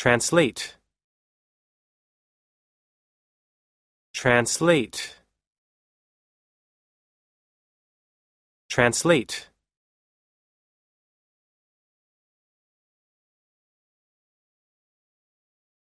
translate translate translate